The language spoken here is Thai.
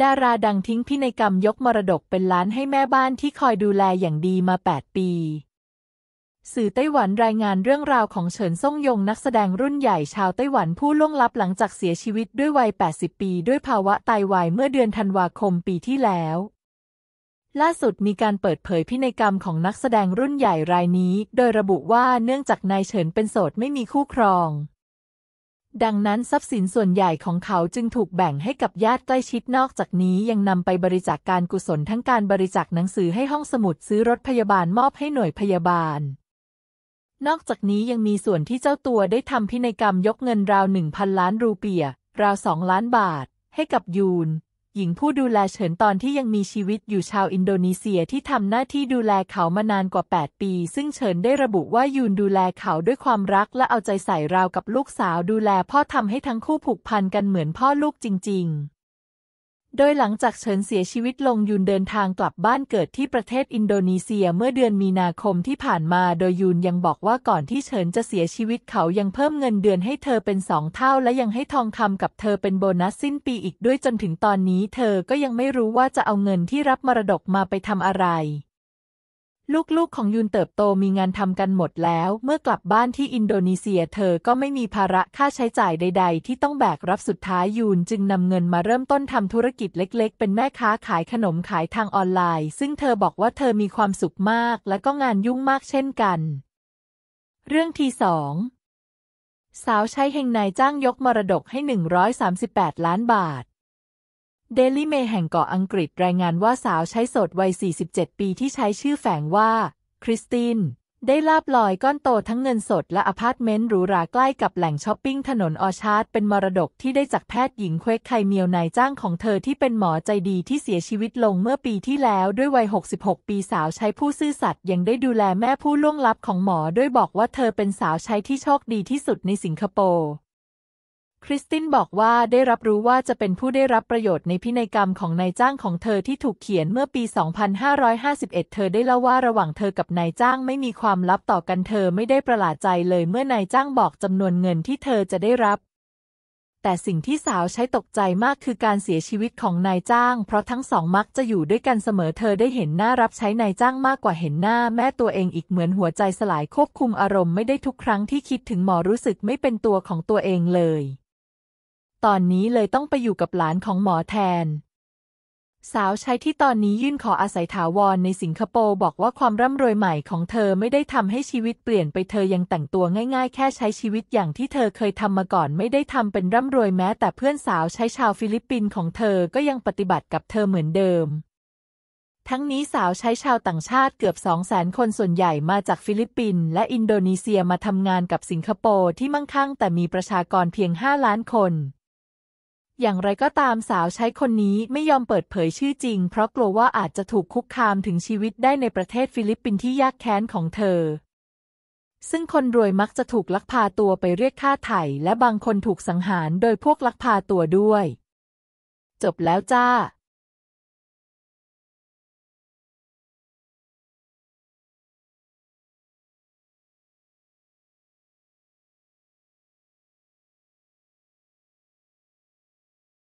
ดาราดังทิ้งพินัยกรรมยกมรดกเป็นล้านให้แม่บ้านที่คอยดูแลอย่างดีมา 8 ปี สื่อไต้หวันรายงานเรื่องราวของเฉินซ่งยงนักแสดงรุ่นใหญ่ชาวไต้หวันผู้ล่วงลับหลังจากเสียชีวิตด้วยวัย 80 ปี ด้วยภาวะไตาวายเมื่อเดือนธันวาคมปีที่แล้ว ล่าสุดมีการเปิดเผยพินัยกรรมของนักแสดงรุ่นใหญ่รายนี้ โดยระบุว่าเนื่องจากนายเฉินเป็นโสดไม่มีคู่ครองดังนั้นทรัพย์สินส่วนใหญ่ของเขาจึงถูกแบ่งให้กับญาติใกล้ชิดนอกจากนี้ยังนำไปบริจาคกการกุศลทั้งการบริจาคหนังสือให้ห้องสมุดซื้อรถพยาบาลมอบให้หน่วยพยาบาล นอกจากนี้ยังมีส่วนที่เจ้าตัวได้ทำพินัยกรรมยกเงินราวหนึ่งพันล้านรูเปียราวสองล้านบาทให้กับยูนหญิงผู้ดูแลเฉินตอนที่ยังมีชีวิตอยู่ชาวอินโดนีเซียที่ทำหน้าที่ดูแลเขามานานกว่า 8 ปี ซึ่งเฉินได้ระบุว่ายูนดูแลเขาด้วยความรักและเอาใจใส่ราวกับลูกสาวดูแลพ่อทำให้ทั้งคู่ผูกพันกันเหมือนพ่อลูกจริงๆโดยหลังจากเฉินเสียชีวิตลงยุนเดินทางกลับบ้านเกิดที่ประเทศอินโดนีเซียเมื่อเดือนมีนาคมที่ผ่านมาโดยยุนยังบอกว่าก่อนที่เฉินจะเสียชีวิตเขายังเพิ่มเงินเดือนให้เธอเป็นสองเท่า และยังให้ทองคำกับเธอเป็นโบนัสสิ้นปีอีกด้วยจนถึงตอนนี้เธอก็ยังไม่รู้ว่าจะเอาเงินที่รับมรดกมาไปทำอะไรลูกๆ ของยุนเติบโตมีงานทำกันหมดแล้ว เมื่อกลับบ้านที่อินโดนีเซียเธอก็ไม่มีภาระค่าใช้จ่ายใดๆที่ต้องแบกรับสุดท้ายยูน จึงนำเงินมาเริ่มต้นทำธุรกิจเล็กๆ เป็นแม่ค้าขายขนมขายทางออนไลน์ ซึ่งเธอบอกว่าเธอมีความสุขมากและก็งานยุ่งมากเช่นกัน เรื่องที่สองสาวใช้เฮงนายจ้างยกมรดกให้138ล้านบาทเดลี่เมย์แห่งเกาะอังกฤษรายงานว่าสาวใช้สดวัย 47 ปีที่ใช้ชื่อแฝงว่าคริสตินได้ลาบลอยก้อนโตทั้งเงินสดและอพาร์ตเมนต์หรูหราใกล้กับแหล่งช้อปปิ้งถนนออชาร์ด เป็นมรดกที่ได้จากแพทย์หญิงเควกไคเมียวนายจ้างของเธอที่เป็นหมอใจดีที่เสียชีวิตลงเมื่อปีที่แล้วด้วยวัย 66 ปีสาวใช้ผู้ซื่อสัตย์ยังได้ดูแลแม่ผู้ล่วงลับของหมอด้วยบอกว่าเธอเป็นสาวใช้ที่โชคดีที่สุดในสิงคโปร์คริสตินบอกว่าได้รับรู้ว่าจะเป็นผู้ได้รับประโยชน์ในพินัยกรรมของนายจ้างของเธอที่ถูกเขียนเมื่อปี 2551 เธอได้เล่าว่าระหว่างเธอกับนายจ้างไม่มีความลับต่อกัน เธอไม่ได้ประหลาดใจเลยเมื่อนายจ้างบอกจำนวนเงินที่เธอจะได้รับ แต่สิ่งที่สาวใช้ตกใจมากคือการเสียชีวิตของนายจ้าง เพราะทั้งสองมักจะอยู่ด้วยกันเสมอ เธอได้เห็นหน้ารับใช้นายจ้างมากกว่าเห็นหน้า แม่ตัวเองอีกเหมือนหัวใจสลายควบคุมอารมณ์ ไม่ได้ทุกครั้งที่คิดถึงหมอรู้สึกไม่เป็นตัวของตัวเองเลยตอนนี้เลยต้องไปอยู่กับหลานของหมอแทน สาวใช้ที่ตอนนี้ยื่นขออาศัยถาวรในสิงคโปร์บอกว่าความร่ำรวยใหม่ของเธอไม่ได้ทำให้ชีวิตเปลี่ยนไปเธอยังแต่งตัวง่าย ๆ แค่ใช้ชีวิตอย่างที่เธอเคยทำมาก่อน ไม่ได้ทำเป็นร่ำรวยแม้ แต่เพื่อนสาวใช้ชาวฟิลิปปินส์ของเธอก็ยังปฏิบัติกับเธอเหมือนเดิม ทั้งนี้สาวใช้ชาวต่างชาติเกือบ2 0 0แสนคนส่วนใหญ่มาจากฟิลิปปินส์และอินโดนีเซียมาทำงานกับสิงคโปร์ที่มั่งคั่ง แต่มีประชากรเพียง5ล้านคนอย่างไรก็ตามสาวใช้คนนี้ไม่ยอมเปิดเผยชื่อจริง เพราะกลัวว่าอาจจะถูกคุกคามถึงชีวิตได้ในประเทศฟิลิปปินส์ที่ยากแค้นของเธอ ซึ่งคนรวยมักจะถูกลักพาตัวไปเรียกค่าไถ่และบางคนถูกสังหารโดยพวกลักพาตัวด้วย จบแล้วจ้า